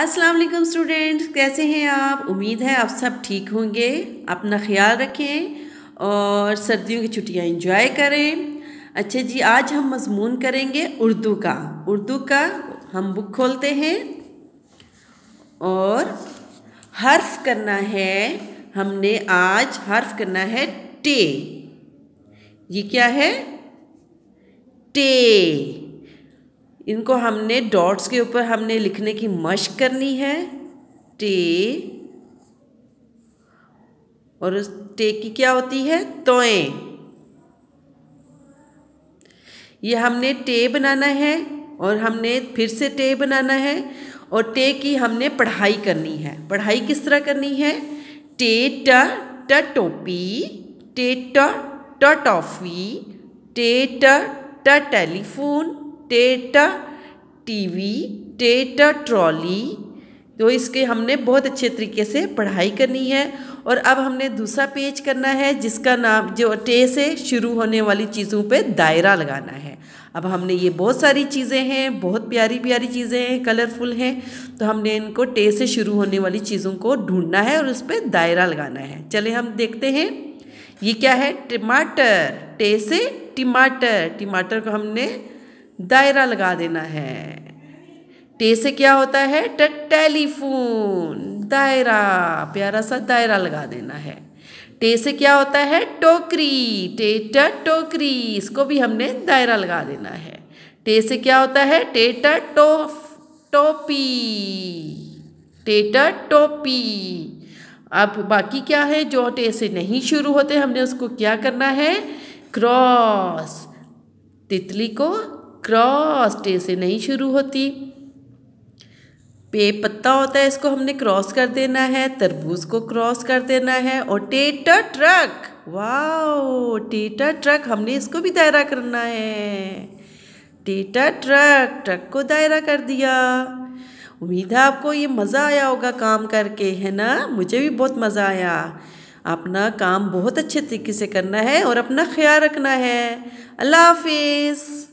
अस्सलाम वालेकुम स्टूडेंट्स कैसे हैं आप उम्मीद है आप सब ठीक होंगे अपना ख्याल रखें और सर्दियों की छुट्टियां इंजॉय करें अच्छा जी आज हम मजमून करेंगे उर्दू का उर्दू का हम बुक खोलते हैं और हर्फ करना है हमने आज हर्फ करना है टे ये क्या है टे इनको हमने डॉट्स के ऊपर हमने लिखने की मश्क करनी है टे और उस टे की क्या होती है तोए ये हमने टे बनाना है और हमने फिर से टे बनाना है और टे की हमने पढ़ाई करनी है पढ़ाई किस तरह करनी है टे ट ट टोपी टे ट ट टॉफ़ी टे ट ट टेलीफोन टेटा टीवी टेटा ट्रॉली तो इसके हमने बहुत अच्छे तरीके से पढ़ाई करनी है और अब हमने दूसरा पेज करना है जिसका नाम जो टे से शुरू होने वाली चीज़ों पे दायरा लगाना है अब हमने ये बहुत सारी चीज़ें हैं बहुत प्यारी प्यारी चीज़ें हैं कलरफुल हैं तो हमने इनको टे से शुरू होने वाली चीज़ों को ढूंढना है और उस पर दायरा लगाना है चले हम देखते हैं ये क्या है टमाटर टे से टमाटर टमाटर को हमने दायरा लगा देना है टे से क्या होता है ट टेलीफोन दायरा प्यारा सा दायरा लगा देना है टे से क्या होता है टोकरी टे ट टोकरी इसको भी हमने दायरा लगा देना है टे से क्या होता है टे ट टो टोपी टे ट टोपी अब बाकी क्या है जो टे से नहीं शुरू होते हमने उसको क्या करना है क्रॉस तितली को क्रॉस टे से नहीं शुरू होती पे पत्ता होता है इसको हमने क्रॉस कर देना है तरबूज को क्रॉस कर देना है और टेटा ट्रक वाओ टेटा ट्रक हमने इसको भी दायरा करना है टेटा ट्रक ट्रक को दायरा कर दिया उम्मीद है आपको ये मज़ा आया होगा काम करके है ना मुझे भी बहुत मज़ा आया अपना काम बहुत अच्छे तरीके से करना है और अपना ख्याल रखना है अल्लाह हाफिज़